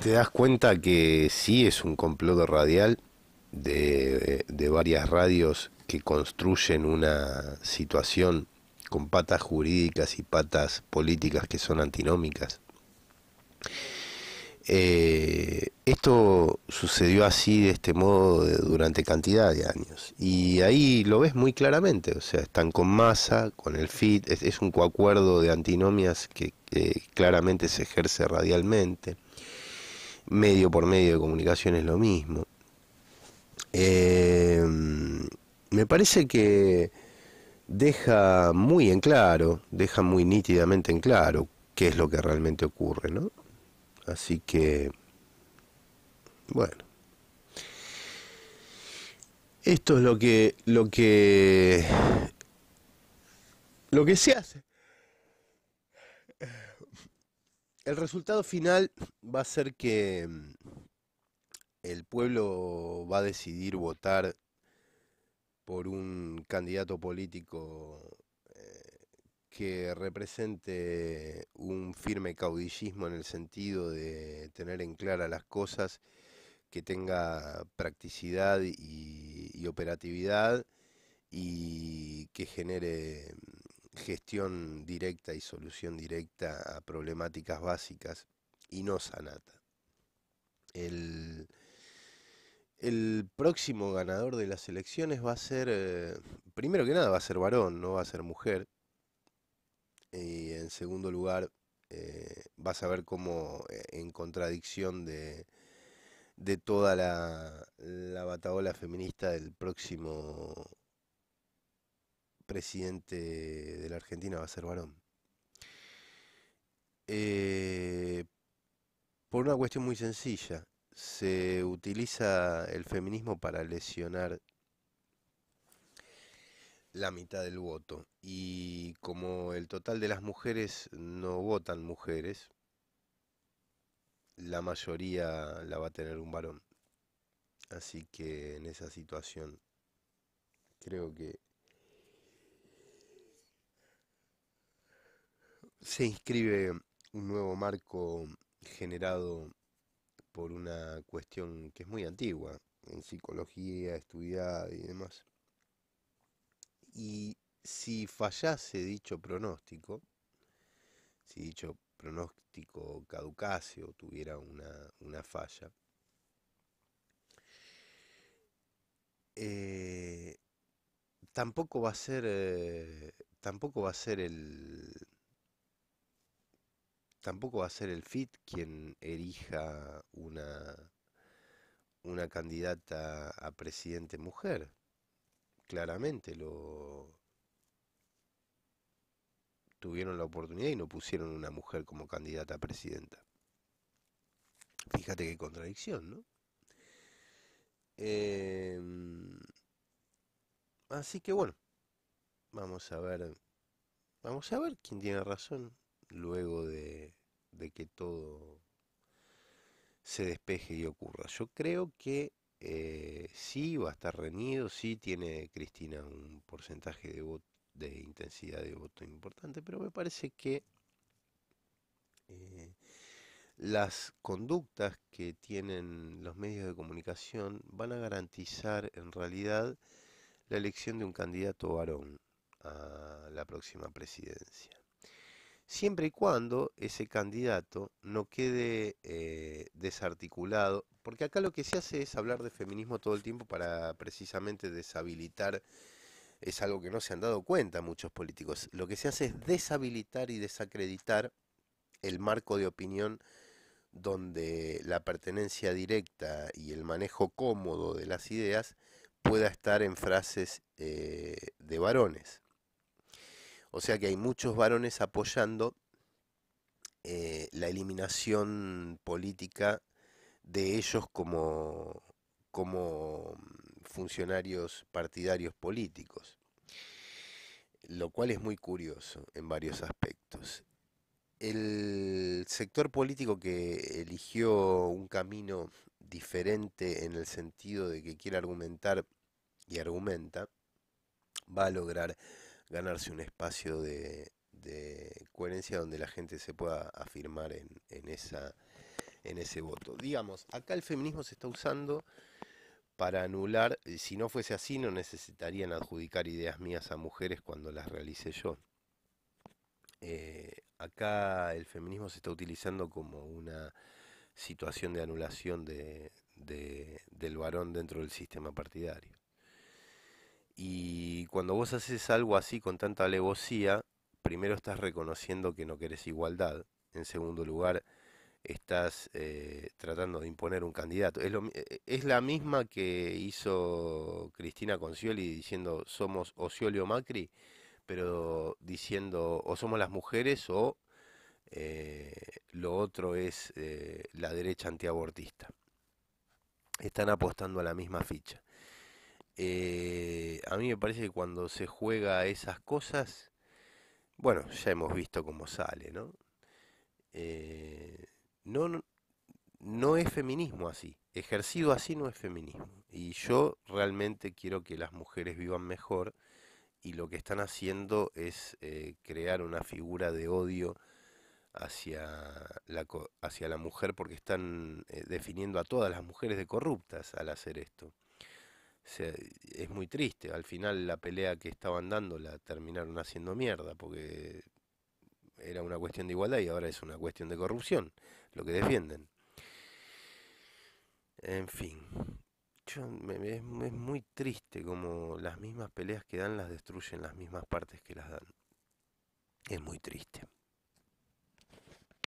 te das cuenta que sí es un complot radial de, varias radios que construyen una situación con patas jurídicas y patas políticas que son antinómicas. Eh, esto sucedió así, de este modo, durante cantidad de años. Y ahí lo ves muy claramente, o sea, están con masa, con el FIT, es, un coacuerdo de antinomias que claramente se ejerce radialmente medio por medio de comunicación es lo mismo. Eh, me parece que deja muy en claro, deja muy nítidamente en claro qué es lo que realmente ocurre, ¿no? Así que, bueno. Esto es lo que, lo que, lo que se hace. el resultado final va a ser que mm, el pueblo va a decidir votar por un candidato político eh, que represente un firme caudillismo en el sentido de tener en clara las cosas, que tenga practicidad y, y operatividad y que genere mm, gestión directa y solución directa a problemáticas básicas y no sanata. El, próximo ganador de las elecciones va a ser, eh, primero que nada, va a ser varón, no va a ser mujer. Y en segundo lugar, eh, vas a ver cómo, eh, en contradicción de, de toda la, la feminista del próximo presidente de la Argentina va a ser varón. Eh, por una cuestión muy sencilla, se utiliza el feminismo para lesionar la mitad del voto. Y como el total de las mujeres no votan mujeres, la mayoría la va a tener un varón. Así que en esa situación creo que se inscribe un nuevo marco generado por una cuestión que es muy antigua en psicología estudiada y demás. Y si fallase dicho pronóstico, si dicho pronóstico caducase o tuviera una, falla, eh, tampoco va a ser eh, tampoco va a ser el tampoco va a ser el FIT quien erija una, una candidata a presidente mujer. Claramente lo tuvieron la oportunidad y no pusieron una mujer como candidata a presidenta. Fíjate qué contradicción, ¿no? Em, así que bueno, vamos a ver, vamos a ver quién tiene razón luego de, que todo se despeje y ocurra. Yo creo que eh, sí va a estar reñido, sí tiene Cristina un porcentaje de, de intensidad de voto importante, pero me parece que eh, las conductas que tienen los medios de comunicación van a garantizar en realidad la elección de un candidato varón a la próxima presidencia siempre y cuando ese candidato no quede eh, desarticulado, porque acá lo que se hace es hablar de feminismo todo el tiempo para precisamente deshabilitar, es algo que no se han dado cuenta muchos políticos, lo que se hace es deshabilitar y desacreditar el marco de opinión donde la pertenencia directa y el manejo cómodo de las ideas pueda estar en frases eh, de varones. O sea que hay muchos varones apoyando eh, la eliminación política de ellos como, como funcionarios partidarios políticos, lo cual es muy curioso en varios aspectos. El sector político que eligió un camino diferente en el sentido de que quiere argumentar y argumenta, va a lograr ganarse un espacio de, coherencia donde la gente se pueda afirmar en, ese voto. Digamos, acá el feminismo se está usando para anular, si no fuese así, no necesitarían adjudicar ideas mías a mujeres cuando las realice yo. Eh, acá el feminismo se está utilizando como una situación de anulación del varón dentro del sistema partidario. Y cuando vos haces algo así con tanta alevosía, primero estás reconociendo que no querés igualdad. En segundo lugar, estás eh, tratando de imponer un candidato. Es, eh, la misma que hizo Cristina Concioli diciendo somos Ocioli o Macri, pero diciendo o somos las mujeres o eh, lo otro es la derecha antiabortista. Están apostando a la misma ficha. Eh, a mí me parece que cuando se juega esas cosas, bueno, ya hemos visto cómo sale, eh, ¿no? no, no, es feminismo así. Ejercido así no es feminismo. Y yo realmente quiero que las mujeres vivan mejor y lo que están haciendo es eh, crear una figura de odio hacia la, la mujer porque están definiendo a todas las mujeres de corruptas al hacer esto es muy triste. Al final la pelea que estaban dando la terminaron haciendo mierda porque era una cuestión de igualdad y ahora es una cuestión de corrupción, lo que defienden. En fin, yo, me, es, muy triste como las mismas peleas que dan las destruyen las mismas partes que las dan. Es muy triste.